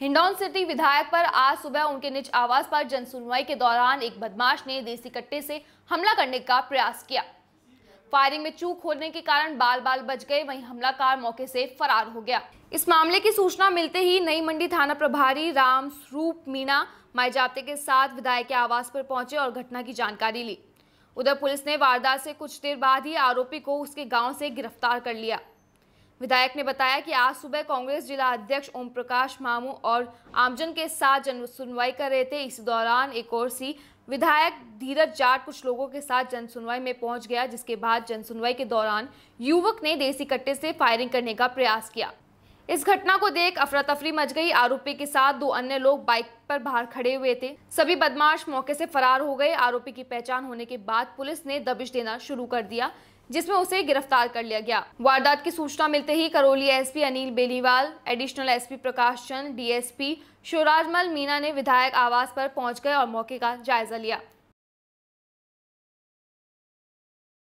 Hindaun city विधायक पर आज सुबह उनके निज आवास पर जनसुनवाई के दौरान एक बदमाश ने देसी कट्टे से हमला करने का प्रयास किया फायरिंग में चूक होने के कारण बाल बाल बच गए वहीं हमलाकार मौके से फरार हो गया इस मामले की सूचना मिलते ही नई मंडी थाना प्रभारी राम स्वरूप मीणा माए जाप्ते के साथ विधायक के आवास पर पहुंचे और घटना की जानकारी ली उधर पुलिस ने वारदात से कुछ देर बाद ही आरोपी को उसके गांव से गिरफ्तार कर लिया विधायक ने बताया कि आज सुबह कांग्रेस जिला अध्यक्ष ओम प्रकाश मामू और आमजन के साथ जन सुनवाई कर रहे थे इस दौरान एक और सी विधायक धीरज जाट कुछ लोगों के साथ जन सुनवाई में पहुंच गया जिसके बाद जन सुनवाई के दौरान युवक ने देसी कट्टे से फायरिंग करने का प्रयास किया इस घटना को देख अफरा तफरी मच गई आरोपी के साथ दो अन्य लोग बाइक पर बाहर खड़े हुए थे सभी बदमाश मौके से फरार हो गए आरोपी की पहचान होने के बाद पुलिस ने दबिश देना शुरू कर दिया जिसमें उसे गिरफ्तार कर लिया गया वारदात की सूचना मिलते ही Karauli SP Anil Beliwal additional SP Prakash Chand DSP Shivrajmal Meena ने विधायक आवास पर पहुंच गए और मौके का जायजा लिया